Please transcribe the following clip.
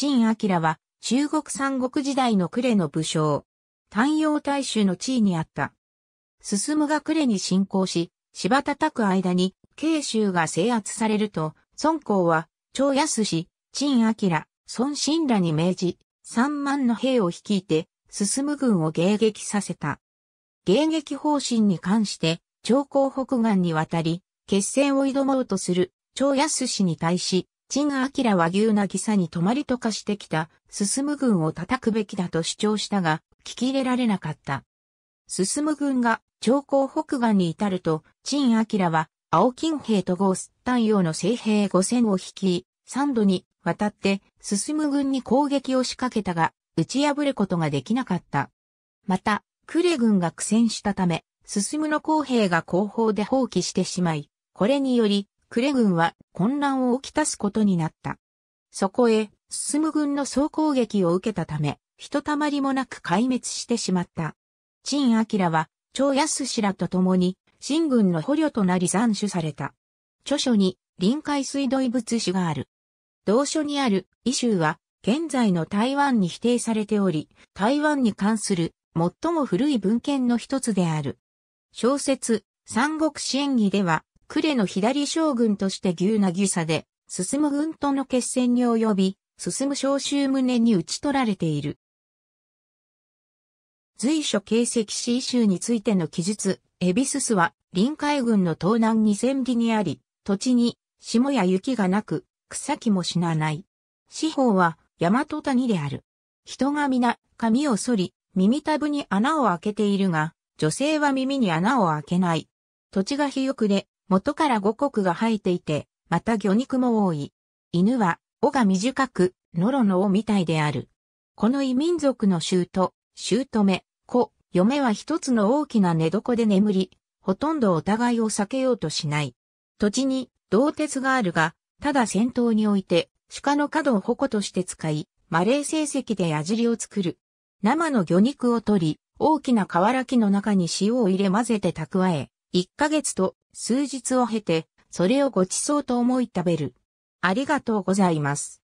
陳明は中国三国時代の呉の武将。丹陽大衆の地位にあった。進が呉に侵攻し、芝叩く間に、慶州が制圧されると、孫公は、長安氏、陳明、孫信らに命じ、三万の兵を率いて、進軍を迎撃させた。迎撃方針に関して、長江北岸に渡り、決戦を挑もうとする、長安氏に対し、陳明は牛なぎさに泊まりとかしてきた、進軍を叩くべきだと主張したが、聞き入れられなかった。進軍が長江北岸に至ると、陳明は青金兵とゴース太陽の西兵五千を率い、三度に渡って進軍に攻撃を仕掛けたが、打ち破ることができなかった。また、クレ軍が苦戦したため、進むの公兵が後方で放棄してしまい、これにより、クレ軍は混乱を起きたすことになった。そこへ、進む軍の総攻撃を受けたため、ひとたまりもなく壊滅してしまった。陳明は、長安氏らと共に、新軍の捕虜となり斬首された。著書に、臨海水土遺物史がある。同書にある、遺州は、現在の台湾に否定されており、台湾に関する最も古い文献の一つである。小説、三国支援義では、呉の左将軍として牛なぎさで、進む軍との決戦に及び、進む召集胸に打ち取られている。随所形跡史集についての記述、エビススは臨海軍の東南に千里にあり、土地に霜や雪がなく、草木も死なない。四方は大和谷である。人が皆髪を剃り、耳たぶに穴を開けているが、女性は耳に穴を開けない。土地が肥沃で、元から五穀が生えていて、また魚肉も多い。犬は、尾が短く、ノロの尾みたいである。この異民族の姑、目子、嫁は一つの大きな寝床で眠り、ほとんどお互いを避けようとしない。土地に、銅鉄があるが、ただ戦闘において、鹿の角を矛として使い、マレー成績で矢尻を作る。生の魚肉を取り、大きな瓦器の中に塩を入れ混ぜて蓄え、1ヶ月と数日を経て、それをごちそうと思い食べる。ありがとうございます。